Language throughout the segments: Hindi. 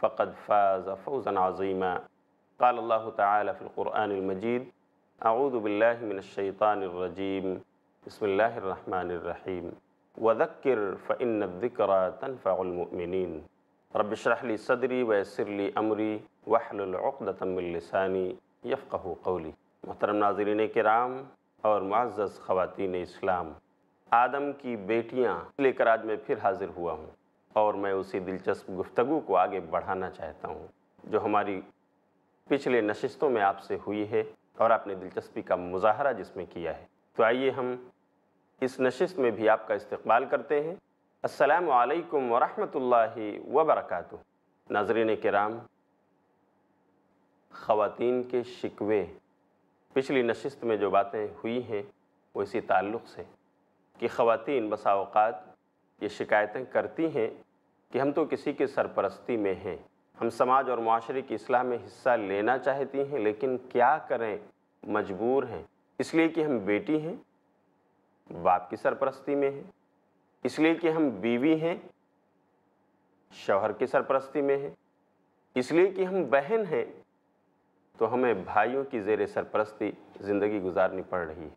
فقد فاز فوزا عظيما قال الله تعالى في القرآن المجيد أعوذ بالله من الشيطان الرجيم بسم الله الرحمن الرحيم وذكر فإن الذكرى تنفع المؤمنين رب اشرح لي صدري ويسر لي أمري واحلل عقدة من لساني قولي محترم ناظرین کرام اور معزز خواتین اسلام آدم کی بیٹیاں لے کر آج میں پھر حاضر ہوا ہوں और मैं उसी दिलचस्प गुफ्तगु को आगे बढ़ाना चाहता हूँ जो हमारी पिछले नशस्तों में आपसे हुई है और आपने दिलचस्पी का मुजाहरा जिसमें किया है तो आइए हम इस नशस्त में भी आपका इस्तकबाल करते हैं असलकम वरहि वबरक नाजरीन कराम ख़वान के शिकवे पिछली नशस्त में जो बातें हुई हैं वो इसी ताल्लुक़ से कि ख़वातीन बसाओत ये शिकायतें करती हैं कि हम तो किसी के सरपरस्ती में हैं हम समाज और माशरे की असलाह में हिस्सा लेना चाहती हैं लेकिन क्या करें मजबूर हैं इसलिए कि हम बेटी हैं बाप की सरपरस्ती में हैं इसलिए कि हम बीवी हैं शौहर की सरपरस्ती में हैं इसलिए कि हम बहन हैं तो हमें भाइयों की जेर सरपरस्ती ज़िंदगी गुजारनी पड़ रही है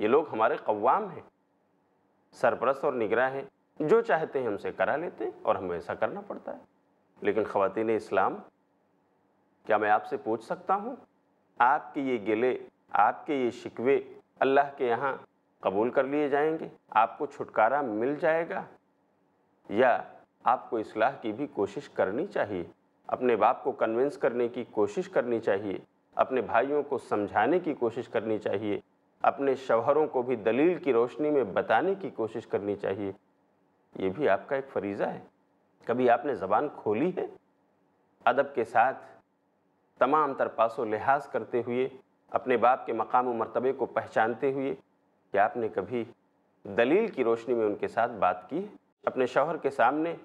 ये लोग हमारे कवाम हैं सरपरस्त और निगरा हैं जो चाहते हैं हमसे करा लेते हैं और हमें ऐसा करना पड़ता है लेकिन ख़वान इस्लाम क्या मैं आपसे पूछ सकता हूँ आपके ये गिले आपके ये शिकवे अल्लाह के यहाँ कबूल कर लिए जाएंगे आपको छुटकारा मिल जाएगा या आपको इसलाह की भी कोशिश करनी चाहिए अपने बाप को कन्विंस करने की कोशिश करनी चाहिए अपने भाइयों को समझाने की कोशिश करनी चाहिए अपने शौहरों को भी दलील की रोशनी में बताने की कोशिश करनी चाहिए ये भी आपका एक फरीज़ा है कभी आपने ज़बान खोली है अदब के साथ तमाम तरपास लिहाज करते हुए अपने बाप के मकाम मरतबे को पहचानते हुए कि आपने कभी दलील की रोशनी में उनके साथ बात की है अपने शौहर के सामने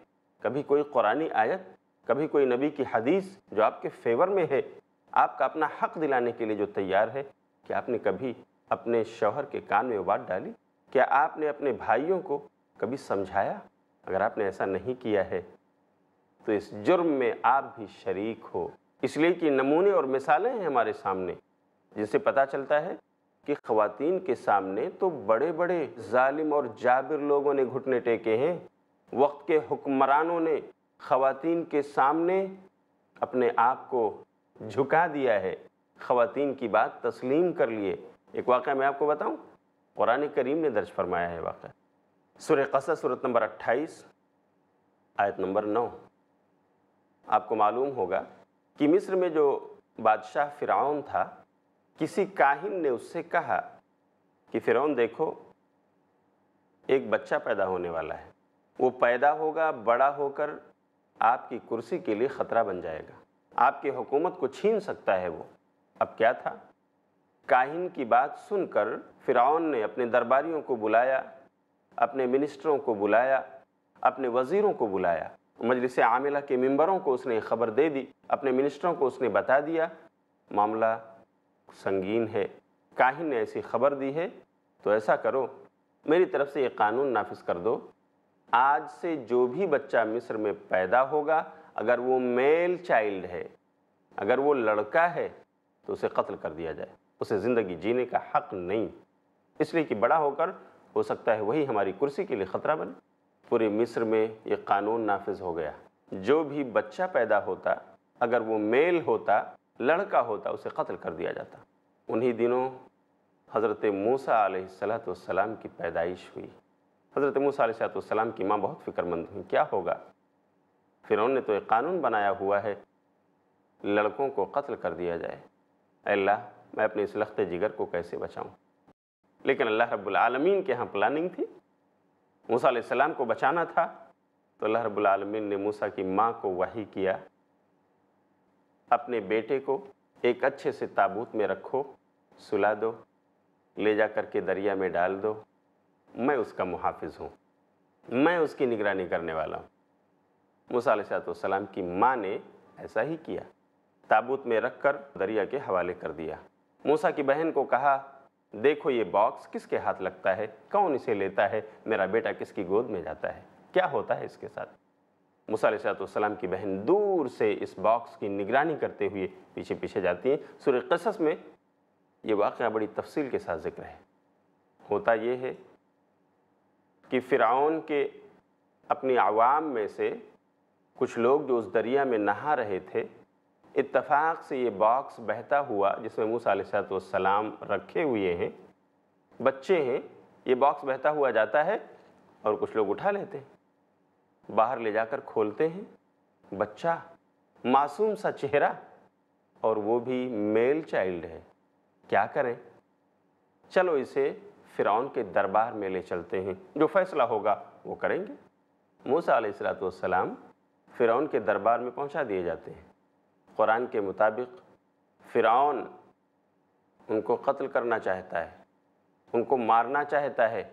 कभी कोई कुरानी आयत कभी कोई नबी की हदीस जो आपके फेवर में है आपका अपना हक दिलाने के लिए जो तैयार है कि आपने कभी अपने शौहर के कान में बात डाली क्या आपने अपने भाइयों को कभी समझाया अगर आपने ऐसा नहीं किया है तो इस जुर्म में आप भी शरीक हो इसलिए कि नमूने और मिसालें हैं हमारे सामने जिससे पता चलता है कि ख़वातीन के सामने तो बड़े बड़े जालिम और जाबिर लोगों ने घुटने टेके हैं वक्त के हुक्मरानों ने ख़वातीन के सामने अपने आप को झुका दिया है ख़वातीन की बात तस्लीम कर लिए एक वाक़ मैं आपको बताऊँ कुरान करीम ने दर्ज फरमाया है वाक़ सुर कसर सूरत नंबर 28 आयत नंबर 9 आपको मालूम होगा कि मिस्र में जो बादशाह फ़िरौन था किसी काहिन ने उससे कहा कि फ़िरौन देखो एक बच्चा पैदा होने वाला है वो पैदा होगा बड़ा होकर आपकी कुर्सी के लिए ख़तरा बन जाएगा आपकी हुकूमत को छीन सकता है वो अब क्या था काहिन की बात सुनकर फ़िरौन ने अपने दरबारियों को बुलाया अपने मिनिस्टरों को बुलाया अपने वज़ीरों को बुलाया मजलिस आमिला के मेंबरों को उसने खबर दे दी अपने मिनिस्टरों को उसने बता दिया मामला संगीन है काहिन ने ऐसी खबर दी है तो ऐसा करो मेरी तरफ से ये कानून नाफिज कर दो आज से जो भी बच्चा मिस्र में पैदा होगा अगर वो मेल चाइल्ड है अगर वो लड़का है तो उसे कत्ल कर दिया जाए उसे ज़िंदगी जीने का हक नहीं इसलिए कि बड़ा होकर हो सकता है वही हमारी कुर्सी के लिए ख़तरा बने पूरे मिस्र में ये कानून नाफिज हो गया जो भी बच्चा पैदा होता अगर वो मेल होता लड़का होता उसे कत्ल कर दिया जाता उन्हीं दिनों हज़रत मूसा सलाम की पैदाइश हुई हज़रत मूसा सलाम की माँ बहुत फ़िक्रमंद हुई क्या होगा फिर उन्होंने तो एक कानून बनाया हुआ है लड़कों को कत्ल कर दिया जाए अल्लाह मैं अपने इस लखते जिगर को कैसे बचाऊँ लेकिन अल्लाह रब्बुल आलमीन के यहाँ प्लानिंग थी मूसा सलाम को बचाना था तो अल्लाह रब्बुल आलमीन ने मूसा की माँ को वही किया अपने बेटे को एक अच्छे से ताबूत में रखो सुला दो ले जा कर के दरिया में डाल दो मैं उसका मुहाफिज हूँ मैं उसकी निगरानी करने वाला हूँ मूसा सलाम की माँ ने ऐसा ही किया ताबूत में रख कर दरिया के हवाले कर दिया मूसा की बहन को कहा देखो ये बॉक्स किसके हाथ लगता है कौन इसे लेता है मेरा बेटा किसकी गोद में जाता है क्या होता है इसके साथ मूसम की बहन दूर से इस बॉक्स की निगरानी करते हुए पीछे पीछे जाती हैं सुर कसस में ये वाक़ बड़ी तफसील के साथ जिक्र है होता ये है कि फ़िरौन के अपनी आवाम में से कुछ लोग जो उस दरिया में नहा रहे थे इतफ़ाक़ से ये बॉक्स बहता हुआ जिसमें मूसा सलाम रखे हुए हैं बच्चे हैं ये बॉक्स बहता हुआ जाता है और कुछ लोग उठा लेते हैं बाहर ले जाकर खोलते हैं बच्चा मासूम सा चेहरा और वो भी मेल चाइल्ड है क्या करें चलो इसे फ़िरौन के दरबार में ले चलते हैं जो फ़ैसला होगा वो करेंगे मूसा सलाम फ़िरौन के दरबार में पहुंचा दिए जाते हैं कुरान के मुताबिक फ़िरौन उनको कत्ल करना चाहता है उनको मारना चाहता है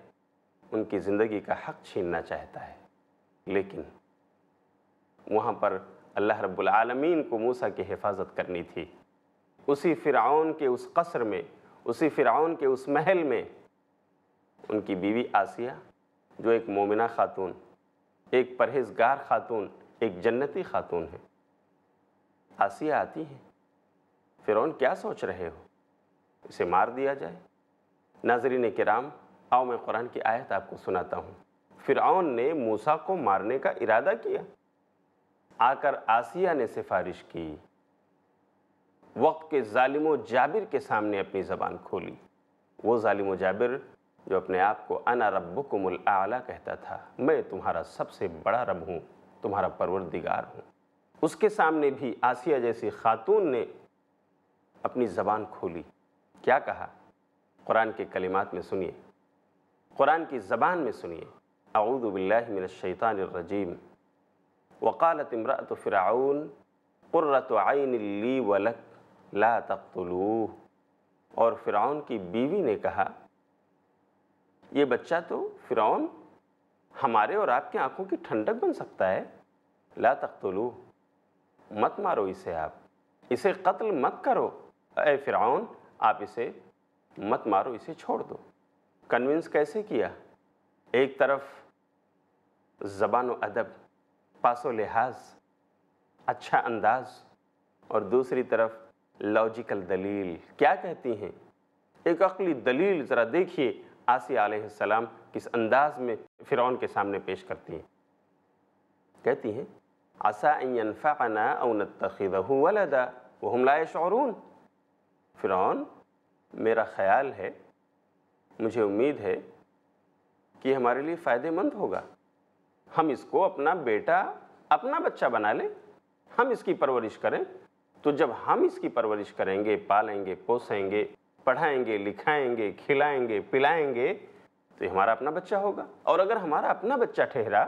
उनकी ज़िंदगी का हक़ छीनना चाहता है लेकिन वहाँ पर अल्लाह रब्बुल आलमीन को मूसा की हिफाजत करनी थी उसी फ़िरौन के उस कसर में उसी फ़िरौन के उस महल में उनकी बीवी आसिया जो एक मोमिना खातून एक परहेजगार खातून एक जन्नती खातून है आसिया आती है फिरौन क्या सोच रहे हो इसे मार दिया जाए नाजरीन कराम आओ मैं कुरान की आयत आपको सुनाता हूँ फिरौन ने मूसा को मारने का इरादा किया आकर आसिया ने सिफारिश की वक्त के ालिम जाबिर के सामने अपनी ज़बान खोली वो ालिम जाबिर जो अपने आप को अना रब्बुकुमुल आला कहता था मैं तुम्हारा सबसे बड़ा रब हूँ तुम्हारा परवरदिगार हूँ उसके सामने भी आसिया जैसी खातून ने अपनी ज़बान खोली क्या कहा कुरान के कलिमात में सुनिए कुरान की ज़बान में सुनिए अऊदबिल्लिनशैतानरजीम वकालत इमरात फ़िरआन क़ुर्रत आइन ली वलक ला तख्तलूह और फ़िरौन की बीवी ने कहा ये बच्चा तो फ़िरौन हमारे और आपके आंखों की ठंडक बन सकता है ला तख्तलूह मत मारो इसे आप इसे कत्ल मत करो ए फ़िरौन आप इसे मत मारो इसे छोड़ दो कन्विंस कैसे किया एक तरफ ज़बान अदब पासो लिहाज अच्छा अंदाज और दूसरी तरफ लॉजिकल दलील क्या कहती हैं एक अकली दलील ज़रा देखिए आसिया सलाम किस अंदाज में फ़िरौन के सामने पेश करती हैं कहती हैं असा यनफ़ाना अनतखद वलदा वहम लाए शौरून फ़िरौन मेरा ख़्याल है मुझे उम्मीद है कि हमारे लिए फ़ायदेमंद होगा हम इसको अपना बेटा अपना बच्चा बना लें हम इसकी परवरिश करें तो जब हम इसकी परवरिश करेंगे पालेंगे पोसेंगे पढ़ाएंगे लिखाएंगे खिलाएंगे पिलाएंगे तो हमारा अपना बच्चा होगा और अगर हमारा अपना बच्चा ठहरा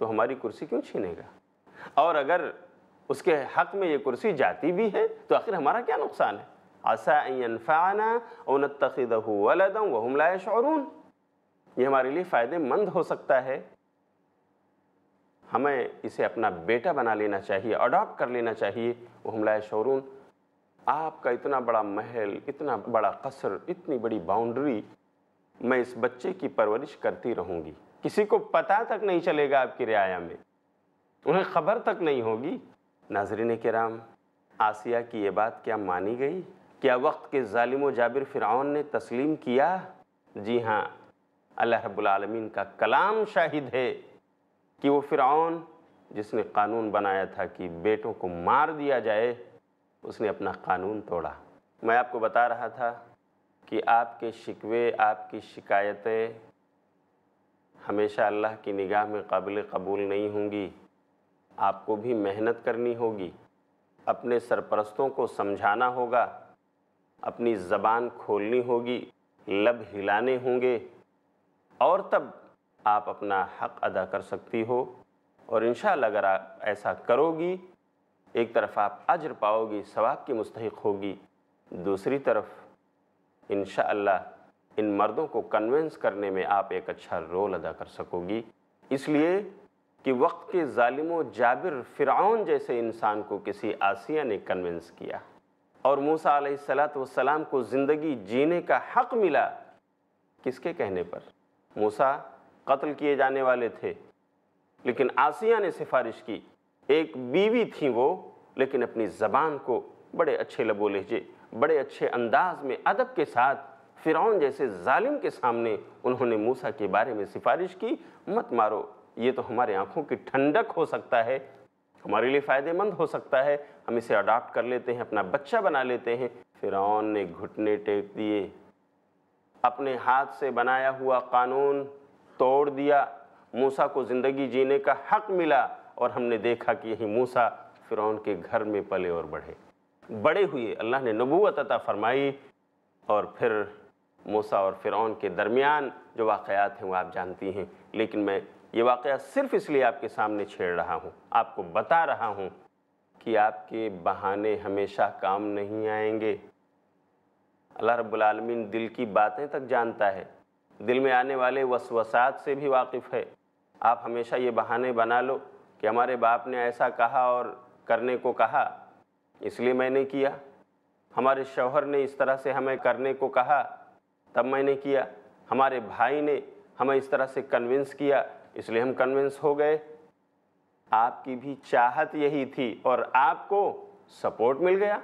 तो हमारी कुर्सी क्यों छीनेगा और अगर उसके हक में ये कुर्सी जाती भी है तो आखिर हमारा क्या नुकसान है आसाफ़ाना और तखीदम वह वहम ला ये हमारे लिए फ़ायदेमंद हो सकता है हमें इसे अपना बेटा बना लेना चाहिए अडॉप्ट कर लेना चाहिए वह हमला शोरून आपका इतना बड़ा महल इतना बड़ा कसर इतनी बड़ी बाउंड्री मैं इस बच्चे की परवरिश करती रहूँगी किसी को पता तक नहीं चलेगा आपकी रियाया में उन्हें खबर तक नहीं होगी नाजरीन कराम आसिया की ये बात क्या मानी गई क्या वक्त के ालिम जाबिर फ़िरौन ने तस्लीम किया जी हाँ अल्लाह रब्लमीन का कलाम शाहिद है कि वो फ़िरौन जिसने कानून बनाया था कि बेटों को मार दिया जाए उसने अपना कानून तोड़ा मैं आपको बता रहा था कि आपके शिकवे आपकी शिकायतें हमेशा अल्लाह की निगाह में काबिल कबूल नहीं होंगी आपको भी मेहनत करनी होगी अपने सरपरस्तों को समझाना होगा अपनी ज़बान खोलनी होगी लब हिलाने होंगे और तब आप अपना हक अदा कर सकती हो और इन अगर आप ऐसा करोगी एक तरफ आप अजर पाओगी सवाब की मुस्तक होगी दूसरी तरफ इन इन मर्दों को कन्वेंस करने में आप एक अच्छा रोल अदा कर सकोगी इसलिए कि वक्त के ालिम जाबिर फ़िरौन जैसे इंसान को किसी आसिया ने कन्वेंस किया और मूसा सलाम को ज़िंदगी जीने का हक़ मिला किसके कहने पर मूसा कत्ल किए जाने वाले थे लेकिन आसिया ने सिफारिश की एक बीवी थी वो लेकिन अपनी ज़बान को बड़े अच्छे लबो लहजे बड़े अच्छे अंदाज में अदब के साथ फ़िरौन जैसे ालिम के सामने उन्होंने मूसा के बारे में सिफारिश की मत मारो ये तो हमारे आँखों की ठंडक हो सकता है हमारे लिए फ़ायदेमंद हो सकता है हम इसे अडॉप्ट कर लेते हैं अपना बच्चा बना लेते हैं फ़िरौन ने घुटने टेक दिए अपने हाथ से बनाया हुआ कानून तोड़ दिया मूसा को ज़िंदगी जीने का हक मिला और हमने देखा कि यही मूसा फ़िरौन के घर में पले और बढ़े बड़े हुए अल्लाह ने नबूत अता फरमाई और फिर मूसा और फ़िरौन के दरमियान जो वाक़ात हैं वो आप जानती हैं लेकिन मैं ये वाक़ सिर्फ इसलिए आपके सामने छेड़ रहा हूँ आपको बता रहा हूँ कि आपके बहाने हमेशा काम नहीं आएंगे अल्लाह रबालमीन दिल की बातें तक जानता है दिल में आने वाले वसवसात से भी वाकिफ़ है आप हमेशा ये बहाने बना लो कि हमारे बाप ने ऐसा कहा और करने को कहा इसलिए मैंने किया हमारे शौहर ने इस तरह से हमें करने को कहा तब मैंने किया हमारे भाई ने हमें इस तरह से कन्विंस किया इसलिए हम कन्विंस हो गए आपकी भी चाहत यही थी और आपको सपोर्ट मिल गया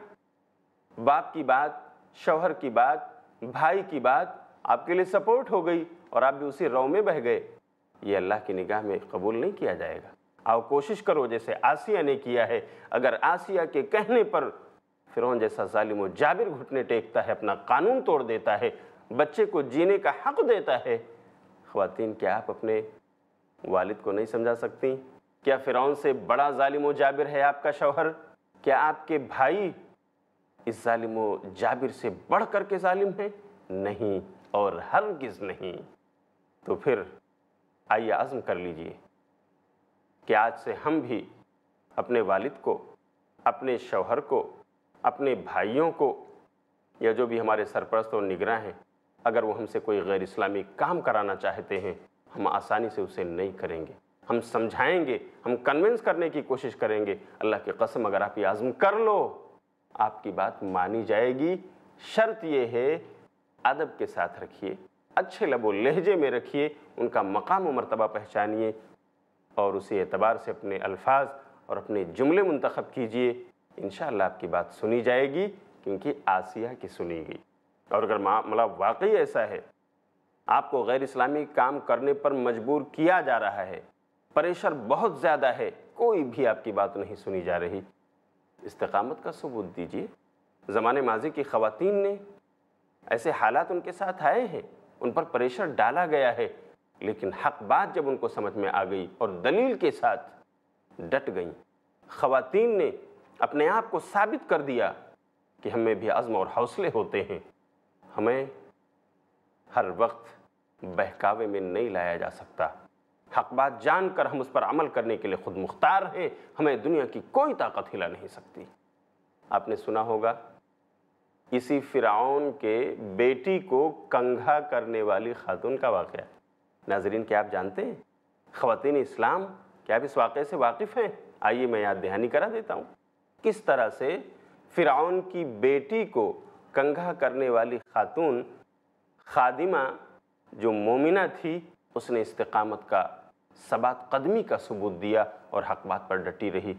बाप की बात शौहर की बात भाई की बात आपके लिए सपोर्ट हो गई और आप भी उसी रव में बह गए ये अल्लाह की निगाह में कबूल नहीं किया जाएगा आओ कोशिश करो जैसे आसिया ने किया है अगर आसिया के कहने पर फिरौन जैसा जालिम जाबिर घुटने टेकता है अपना कानून तोड़ देता है बच्चे को जीने का हक देता है ख़वान क्या आप अपने वालिद को नहीं समझा सकती क्या फ़िरौन से बड़ा ालिम जाबिर है आपका शौहर क्या आपके भाई इस ालिम जाबिर से बढ़ कर के ालिम है नहीं और हर किस नहीं तो फिर आइए आज़म कर लीजिए कि आज से हम भी अपने वालिद को अपने शौहर को अपने भाइयों को या जो भी हमारे सरपरस्त और निगरान हैं अगर वो हमसे कोई गैर इस्लामी काम कराना चाहते हैं हम आसानी से उसे नहीं करेंगे हम समझाएंगे हम कन्विंस करने की कोशिश करेंगे अल्लाह की कसम अगर आप ये आज़म कर लो आपकी बात मानी जाएगी शर्त ये है अदब के साथ रखिए अच्छे लबो लहजे में रखिए उनका मकाम मरतबा पहचानिए और उसी एतबार से अपने अल्फाज और अपने जुमले मंतखब कीजिए इन आपकी बात सुनी जाएगी क्योंकि आसिया की सुनी गई और अगर मामला मतलब वाकई ऐसा है आपको गैर इस्लामी काम करने पर मजबूर किया जा रहा है प्रेशर बहुत ज़्यादा है कोई भी आपकी बात नहीं सुनी जा रही इस्तकामत का सबूत दीजिए ज़माने माजी की खातन ने ऐसे हालात उनके साथ आए हैं उन पर प्रेशर डाला गया है लेकिन हक बात जब उनको समझ में आ गई और दलील के साथ डट गई खातन ने अपने आप को साबित कर दिया कि हमें भी आज़म और हौसले होते हैं हमें हर वक्त बहकावे में नहीं लाया जा सकता हक बात जानकर हम उस पर अमल करने के लिए खुद मुख्तार हैं हमें दुनिया की कोई ताकत हिला नहीं सकती आपने सुना होगा इसी फिराउन के बेटी को कंघा करने वाली खातून का वाक़ नाजरीन क्या आप जानते हैं ख़वान इस्लाम क्या आप इस वाक़े से वाकिफ़ हैं आइए मैं याद दहानी करा देता हूँ किस तरह से फिराउन की बेटी को कंघा करने वाली खातून खादिमा जो मोमिना थी उसने इस्तकामत का सबात कदमी का सबूत दिया और हक बात पर डटी रही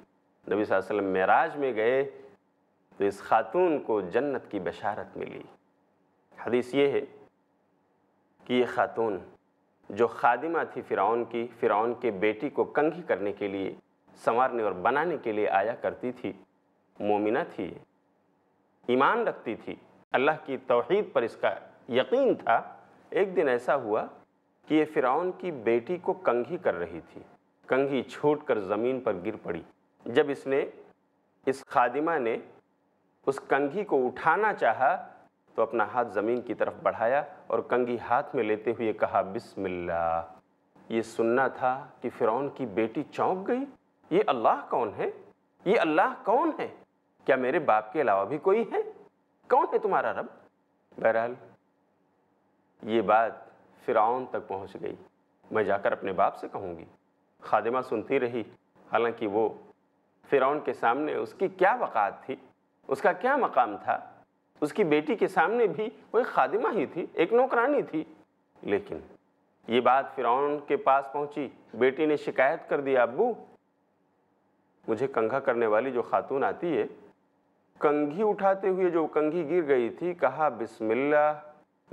नबी वसल्लम मेराज में गए तो इस खातून को जन्नत की बशारत मिली हदीस ये है कि ये खातून जो खादिमा थी फ़िरौन की फ़िरौन के बेटी को कंघी करने के लिए संवारने और बनाने के लिए आया करती थी मोमिना थी ईमान रखती थी अल्लाह की तोहद पर इसका यकीन था एक दिन ऐसा हुआ कि ये फ़िरौन की बेटी को कंघी कर रही थी कंघी छूट कर ज़मीन पर गिर पड़ी जब इसने इस खादिमा ने उस कंघी को उठाना चाहा तो अपना हाथ ज़मीन की तरफ बढ़ाया और कंघी हाथ में लेते हुए कहा बिसमिल्ला ये सुनना था कि फ़िरौन की बेटी चौंक गई ये अल्लाह कौन है ये अल्लाह कौन है क्या मेरे बाप के अलावा भी कोई है कौन है तुम्हारा रब बहरहाल ये बात फ़िरौन तक पहुंच गई मैं जाकर अपने बाप से कहूंगी खादिमा सुनती रही हालांकि वो फ़िरौन के सामने उसकी क्या वक़ात थी उसका क्या मकाम था उसकी बेटी के सामने भी वो एक खादिमा ही थी एक नौकरानी थी लेकिन ये बात फ़िरौन के पास पहुंची बेटी ने शिकायत कर दी अबू मुझे कंघा करने वाली जो खातून आती है कंघी उठाते हुए जो कंघी गिर गई थी कहा बिस्मिल्ला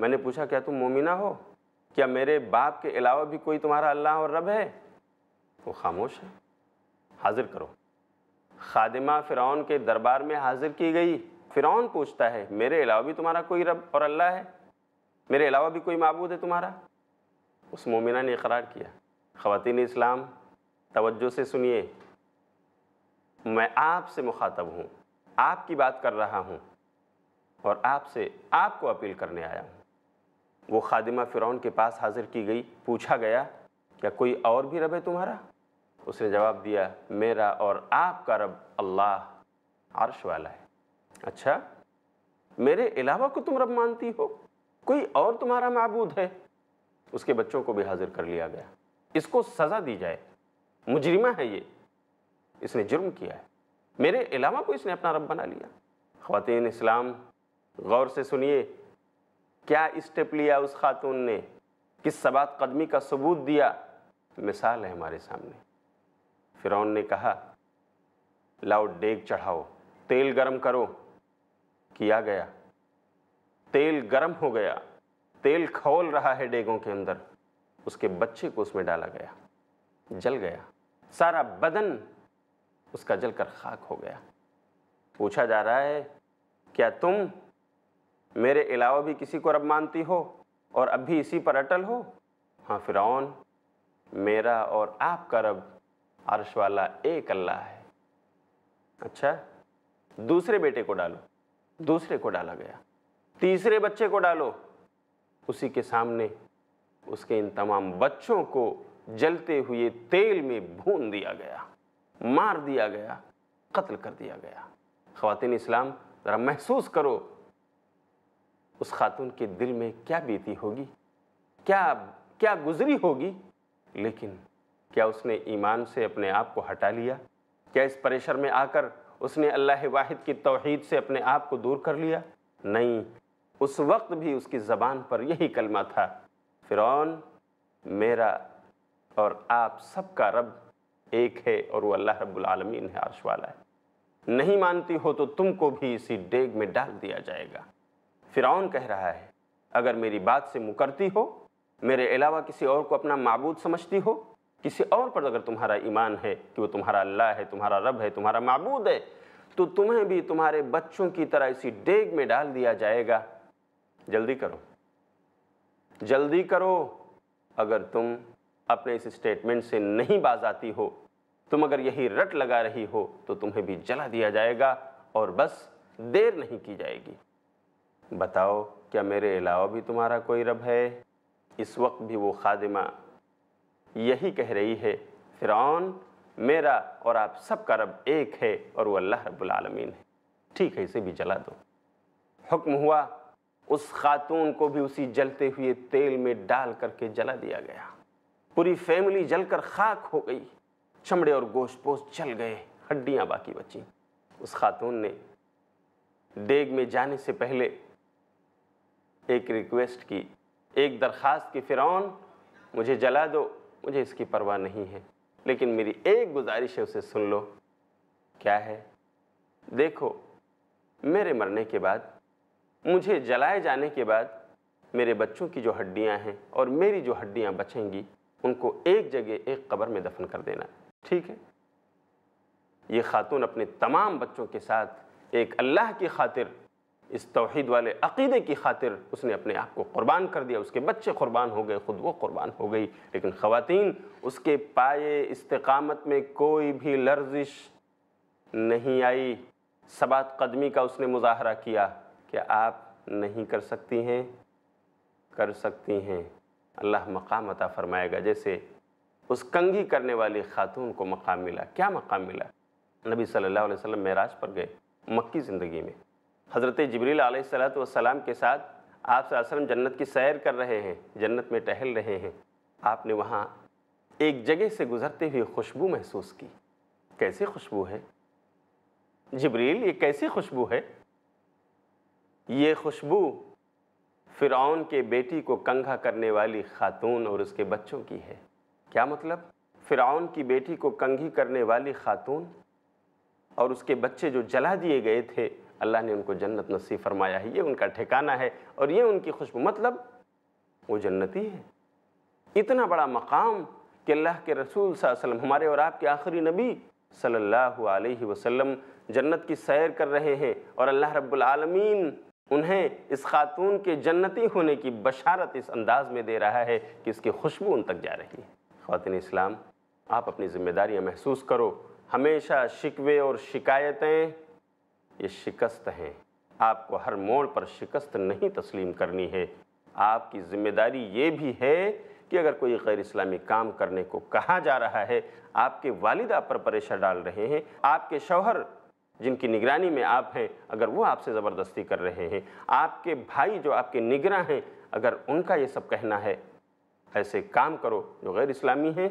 मैंने पूछा क्या तुम मोमिना हो क्या मेरे बाप के अलावा भी कोई तुम्हारा अल्लाह और रब है वो खामोश है हाजिर करो खादिमा फ़िरौन के दरबार में हाजिर की गई फ़िरौन पूछता है मेरे अलावा भी तुम्हारा कोई रब और अल्लाह है मेरे अलावा भी कोई मबूद है तुम्हारा उस मोमिना ने इकरार किया ख़वान इस्लाम तवज्जो से सुनिए मैं आपसे मुखातब हूँ आपकी बात कर रहा हूँ और आपसे आपको अपील करने आया हूँ वो खादिमा फ़िरौन के पास हाज़िर की गई पूछा गया क्या कोई और भी रब है तुम्हारा उसने जवाब दिया मेरा और आपका रब अल्लाह अर्श वाला है अच्छा मेरे अलावा को तुम रब मानती हो कोई और तुम्हारा मबूद है उसके बच्चों को भी हाजिर कर लिया गया इसको सज़ा दी जाए मुजरिमा है ये इसने जुर्म किया है मेरे अलावा को इसने अपना रब बना लिया ख़वान इस्लाम गौर से सुनिए क्या स्टेप लिया उस खातून ने किस सबात कदमी का सबूत दिया मिसाल है हमारे सामने फ़िरौन ने कहा लाओ डेग चढ़ाओ तेल गरम करो किया गया तेल गरम हो गया तेल खोल रहा है डेगों के अंदर उसके बच्चे को उसमें डाला गया जल गया सारा बदन उसका जलकर खाक हो गया पूछा जा रहा है क्या तुम मेरे अलावा भी किसी को रब मानती हो और अब भी इसी पर अटल हो हाँ फिरौन मेरा और आपका रब अरश वाला एक अल्लाह है अच्छा दूसरे बेटे को डालो दूसरे को डाला गया तीसरे बच्चे को डालो उसी के सामने उसके इन तमाम बच्चों को जलते हुए तेल में भून दिया गया मार दिया गया कत्ल कर दिया गया खातिन इस्लाम ज़रा महसूस करो उस खातून के दिल में क्या बीती होगी क्या क्या गुजरी होगी लेकिन क्या उसने ईमान से अपने आप को हटा लिया क्या इस प्रेशर में आकर उसने अल्लाह वाहिद की तोहद से अपने आप को दूर कर लिया नहीं उस वक्त भी उसकी ज़बान पर यही कलमा था फ़िरौन मेरा और आप सबका रब एक है और वो अल्लाह रब्बुल आलमीन है अर्श वाला है नहीं मानती हो तो तुमको भी इसी डेग में डाल दिया जाएगा फ़िरौन कह रहा है अगर मेरी बात से मुकरती हो मेरे अलावा किसी और को अपना मबूद समझती हो किसी और पर अगर तुम्हारा ईमान है कि वो तुम्हारा अल्लाह है तुम्हारा रब है तुम्हारा मबूद है तो तुम्हें भी तुम्हारे बच्चों की तरह इसी डेग में डाल दिया जाएगा जल्दी करो जल्दी करो अगर तुम अपने इस स्टेटमेंट से नहीं बाज आती हो तुम अगर यही रट लगा रही हो तो तुम्हें भी जला दिया जाएगा और बस देर नहीं की जाएगी बताओ क्या मेरे अलावा भी तुम्हारा कोई रब है इस वक्त भी वो खादिमा यही कह रही है फ़िरौन मेरा और आप सब का रब एक है और वो अल्लाह रबालमीन है ठीक है इसे भी जला दो हुक्म हुआ उस खातून को भी उसी जलते हुए तेल में डाल करके जला दिया गया पूरी फैमिली जलकर खाक हो गई चमड़े और गोश पोश जल गए हड्डियां बाकी बची उस खातून ने डेग में जाने से पहले एक रिक्वेस्ट की एक दरख्वास्त की फ़िरौन मुझे जला दो मुझे इसकी परवाह नहीं है लेकिन मेरी एक गुजारिश है उसे सुन लो क्या है देखो मेरे मरने के बाद मुझे जलाए जाने के बाद मेरे बच्चों की जो हड्डियां हैं और मेरी जो हड्डियां बचेंगी उनको एक जगह एक कब्र में दफन कर देना ठीक है ये खातून अपने तमाम बच्चों के साथ एक अल्लाह की खातिर इस तोहद वाले अकीदे की खातिर उसने अपने आप को क़ुरबान कर दिया उसके बच्चे क़ुरबान हो गए ख़ुद वो क़ुरबान हो गई लेकिन ख़वातीन उसके पाए इस्तकामत में कोई भी लर्जिश नहीं आई सबात कदमी का उसने मुजाहरा किया कि आप नहीं कर सकती हैं कर सकती हैं अल्लाह मकाम अता फरमाएगा जैसे उस कंगी करने वाली खातून को मकाम मिला क्या मकाम मिला नबी सल्लल्लाहु अलैहि वसल्लम महराज पर गए मक्की ज़िंदगी में हज़रत जबरील सलाम के साथ आप सल्लम जन्नत की सैर कर रहे हैं जन्नत में टहल रहे हैं आपने वहाँ एक जगह से गुज़रते हुए खुशबू महसूस की कैसी खुशबू है जबरील ये कैसी खुशबू है ये खुशबू फ़िरौन के बेटी को कंघा करने वाली खातून और उसके बच्चों की है क्या मतलब फ़िरौन की बेटी को कंघी करने वाली खातून और उसके बच्चे जो जला दिए गए थे अल्लाह ने उनको जन्नत नसीब फरमाया है ये उनका ठिकाना है और ये उनकी खुशबू मतलब वो जन्नती है इतना बड़ा मकाम कि अल्लाह के रसूल सल्लम हमारे और आपके आखिरी नबी सल्लल्लाहु अलैहि वसल्लम जन्नत की सैर कर रहे हैं और अल्लाह रब्बुल आलमीन उन्हें इस खातून के जन्नती होने की बशारत इस अंदाज में दे रहा है कि इसकी खुशबू उन तक जा रही है खातिन इस्लाम आप अपनी ज़िम्मेदारियाँ महसूस करो हमेशा शिकवे और शिकायतें ये शिकस्त हैं आपको हर मोड़ पर शिकस्त नहीं तस्लीम करनी है आपकी ज़िम्मेदारी ये भी है कि अगर कोई गैर इस्लामी काम करने को कहा जा रहा है आपके वालिदा पर प्रेशर डाल रहे हैं आपके शौहर जिनकी निगरानी में आप हैं अगर वो आपसे ज़बरदस्ती कर रहे हैं आपके भाई जो आपके निगरा हैं अगर उनका ये सब कहना है ऐसे काम करो जो गैर इस्लामी हैं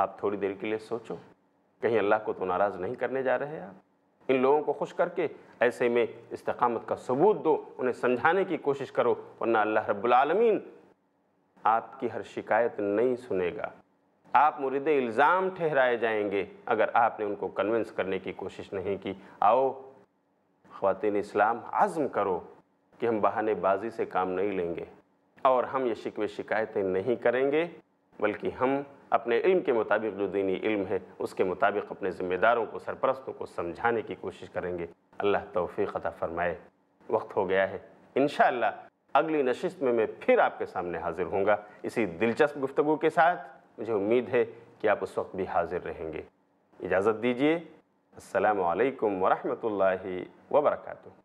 आप थोड़ी देर के लिए सोचो कहीं अल्लाह को तो नाराज़ नहीं करने जा रहे आप इन लोगों को खुश करके ऐसे में इस्तकामत का सबूत दो उन्हें समझाने की कोशिश करो वरना अल्लाह रब्बुल रबालमीन आपकी हर शिकायत नहीं सुनेगा आप मुरीद इल्ज़ाम ठहराए जाएंगे अगर आपने उनको कन्विंस करने की कोशिश नहीं की आओ ख़वात इस्लाम आज़म करो कि हम बहानेबाजी से काम नहीं लेंगे और हम ये शिकवे शिकायतें नहीं करेंगे बल्कि हम अपने इल्म के मुताबिक जो दीनी इल्म है उसके मुताबिक अपने ज़िम्मेदारों को सरपरस्तों को समझाने की कोशिश करेंगे अल्लाह तोफ़ी अता फ़रमाए वक्त हो गया है इन अगली नशिस्त में मैं फिर आपके सामने हाज़िर हूँगा इसी दिलचस्प गुफ्तु के साथ मुझे उम्मीद है कि आप उस वक्त भी हाज़िर रहेंगे इजाज़त दीजिए असल वरहमल वर्का